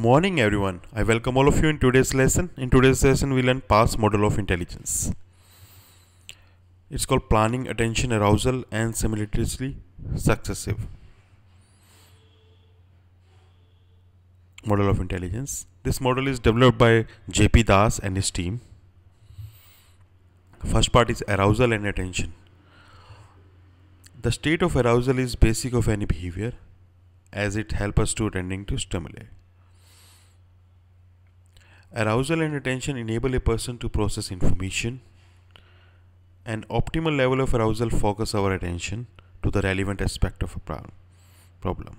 Morning everyone, I welcome all of you in today's lesson. In today's lesson we learn PASS model of intelligence. It's called planning, attention, arousal and simultaneously successive. Model of intelligence. This model is developed by JP Das and his team. First part is arousal and attention. The state of arousal is basic of any behavior as it helps us to attending to stimuli. Arousal and attention enable a person to process information. An optimal level of arousal focus our attention to the relevant aspect of a problem.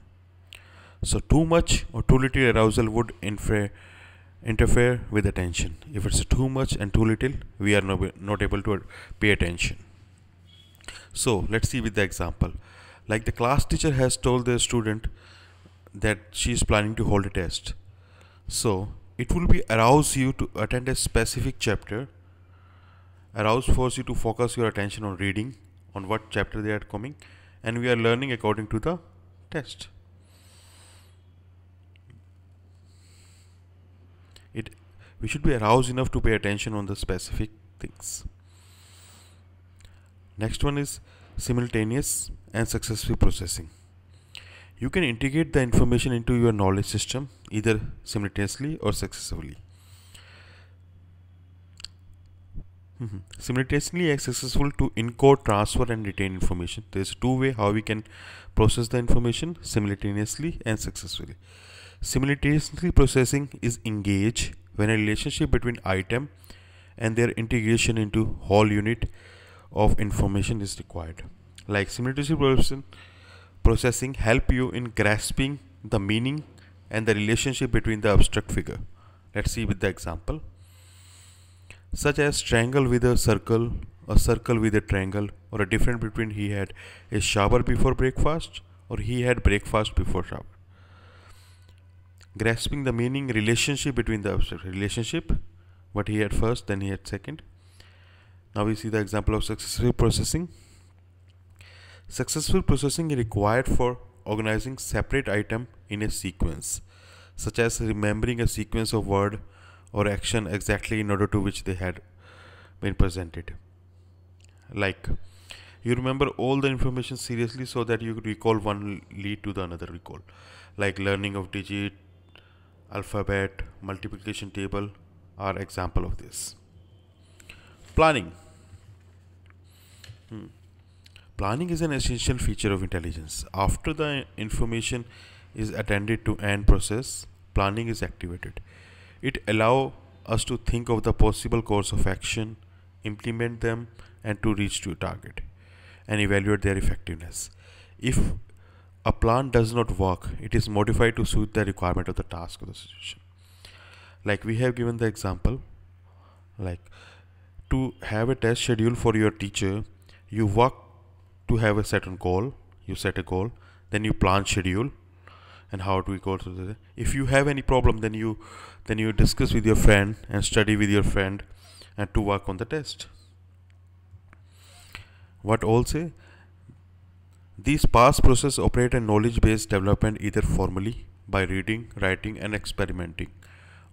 So too much or too little arousal would interfere with attention. If it's too much and too little, we are not able to pay attention. So let's see with the example. Like the class teacher has told the student that she is planning to hold a test. So it will be arouse you to attend a specific chapter arouse force you to focus your attention on reading on what chapter they are coming and we are learning according to the test it we should be aroused enough to pay attention on the specific things next one is simultaneous and successful processing you can integrate the information into your knowledge system either simultaneously or successively. Mm-hmm. simultaneously -hmm. Simultaneously accessible to encode, transfer and retain information. There is two way how we can process the information simultaneously and successfully. Simultaneously processing is engage when a relationship between item and their integration into whole unit of information is required. Like simultaneous processing processing help you in grasping the meaning and the relationship between the abstract figure. Let's see with the example. Such as triangle with a circle, a circle with a triangle, or a difference between he had a shower before breakfast or he had breakfast before shower. Grasping the meaning relationship between the abstract relationship, what he had first, then he had second. Now we see the example of successive processing. Successful processing is required for organizing separate item in a sequence, such as remembering a sequence of word or action exactly in order to which they had been presented. Like, you remember all the information seriously so that you recall one lead to the another recall, like learning of digit, alphabet, multiplication table are example of this. Planning. Hmm Planning is an essential feature of intelligence. After the information is attended to and processed, planning is activated. It allows us to think of the possible course of action, implement them, and to reach to target and evaluate their effectiveness. If a plan does not work, it is modified to suit the requirement of the task or the situation. Like we have given the example, like to have a test schedule for your teacher, you work to have a certain goal you set a goal then you plan schedule and how do we go through the if you have any problem then you then you discuss with your friend and study with your friend and to work on the test what all say these past process operate a knowledge based development either formally by reading writing and experimenting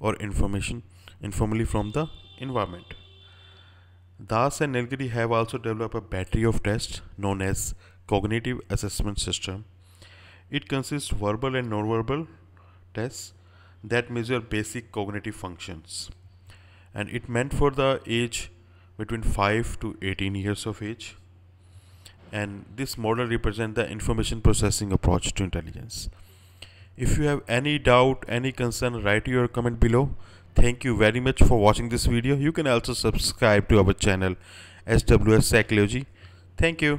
or information informally from the environment Das and Nilgiri have also developed a battery of tests known as cognitive assessment system. It consists verbal and nonverbal tests that measure basic cognitive functions. And it meant for the age between 5 to 18 years of age. And this model represents the information processing approach to intelligence. If you have any doubt, any concern, write your comment below. Thank you very much for watching this video. You can also subscribe to our channel SWS Psychology. Thank you.